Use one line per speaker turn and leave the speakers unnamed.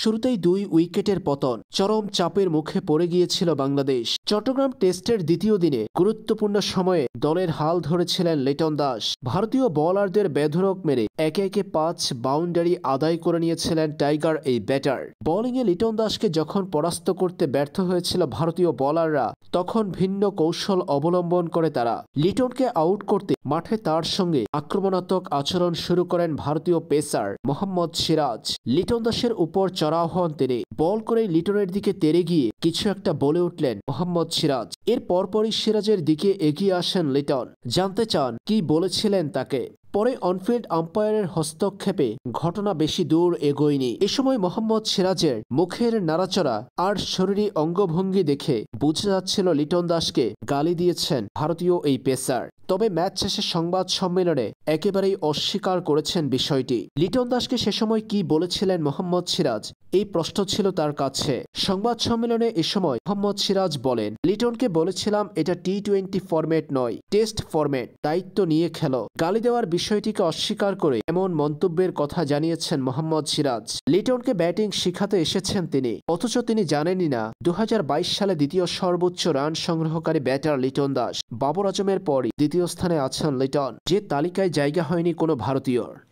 শুরুতেই দুই উইকেটের পতন চরম চাপের মুখে পড়ে গিয়েছিল বাংলাদেশ চট্টগ্রাম টেস্টের দ্বিতীয় দিনে গুরুত্বপূর্ণ সময়ে দলের হাল ধরেছিলেন লিটন দাস ভারতীয় বলারদের বেধরক মেরে একে একে পাঁচ বাউন্ডারি আদায় করে নিয়েছিলেন টাইগার এই ব্যাটার বোলিংয়ে লিটন দাসকে যখন পরাস্ত করতে ব্যর্থ হয়েছিল ভারতীয় বলাররা তখন ভিন্ন কৌশল অবলম্বন করে তারা লিটনকে আউট করতে মাঠে তার সঙ্গে আক্রমণাত্মক আচরণ শুরু করেন ভারতীয় পেসার মোহাম্মদ সিরাজ লিটন দাসের উপর চড়াও হন তিনি বল করে লিটনের দিকে তেরে গিয়ে কিছু একটা বলে উঠলেন মোহাম্মদ সিরাজ এর পরপরই সিরাজের দিকে এগিয়ে আসেন লিটন জানতে চান কি বলেছিলেন তাকে পরে অনফিল্ড আম্পায়ারের হস্তক্ষেপে ঘটনা বেশি দূর এগোয়নি এ সময় মোহাম্মদ সিরাজের মুখের নাড়াচড়া আর শরীরী অঙ্গভঙ্গি দেখে বুঝে যাচ্ছিল লিটন দাসকে গালি দিয়েছেন ভারতীয় এই পেসার তবে ম্যাচ শেষে সংবাদ সম্মেলনে একেবারেই অস্বীকার করেছেন বিষয়টি লিটন দাসকে সে সময় কি বলেছিলেন মোহাম্মদ সিরাজ এই প্রশ্ন ছিল তার কাছে সংবাদ সম্মেলনে এ সময় মোহাম্মদ সিরাজ বলেন লিটনকে বলেছিলাম এটা টি টোয়েন্টি ফরম্যাট নয় টেস্ট ফরম্যাট দায়িত্ব নিয়ে খেলো গালি দেওয়ার বিষয়টিকে অস্বীকার করে এমন মন্তব্যের কথা জানিয়েছেন মোহাম্মদ সিরাজ লিটনকে ব্যাটিং শিখাতে এসেছেন তিনি অথচ তিনি জানেনই না দু সালে দ্বিতীয় সর্বোচ্চ রান সংগ্রহকারী ব্যাটার লিটন দাস বাবর আজমের পরই দ্বিতীয় স্থানে আছেন লিটন যে তালিকায় জায়গা হয়নি কোনো ভারতীয়র